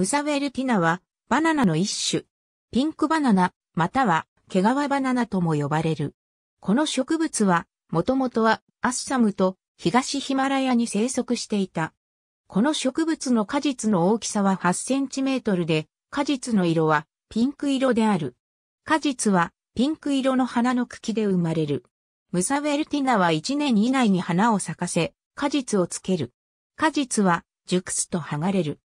ムサウェルティナは、バナナの一種。ピンクバナナ、または、毛皮バナナとも呼ばれる。この植物は、もともとは、アッサムと、東ヒマラヤに生息していた。この植物の果実の大きさは8センチメートルで、果実の色はピンク色である。果実はピンク色の花の茎で生まれる。ムサウェルティナは1年以内に花を咲かせ、果実をつける。果実は熟すと剥がれる。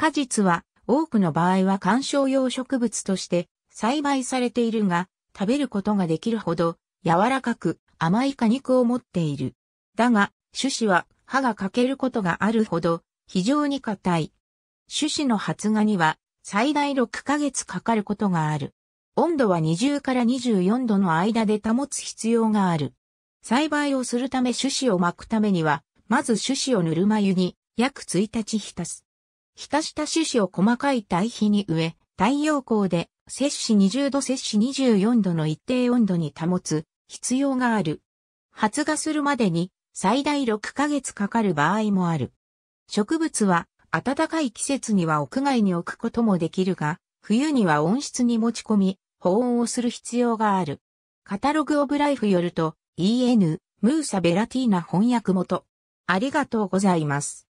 果実は多くの場合は観賞用植物として栽培されているが、食べることができるほど柔らかく甘い果肉を持っている。だが、種子は歯が欠けることがあるほど非常に硬い。種子の発芽には最大6ヶ月かかることがある。温度は20から24度の間で保つ必要がある。栽培をするため種子を巻くためには、まず種子をぬるま湯に約1日浸す。浸した種子を細かい堆肥に植え、太陽光で摂氏20度摂氏24度の一定温度に保つ必要がある。発芽するまでに最大6ヶ月かかる場合もある。植物は暖かい季節には屋外に置くこともできるが、冬には温室に持ち込み、保温をする必要がある。カタログオブライフよると、EN、ムーサ・ベラティーナ翻訳元。ありがとうございます。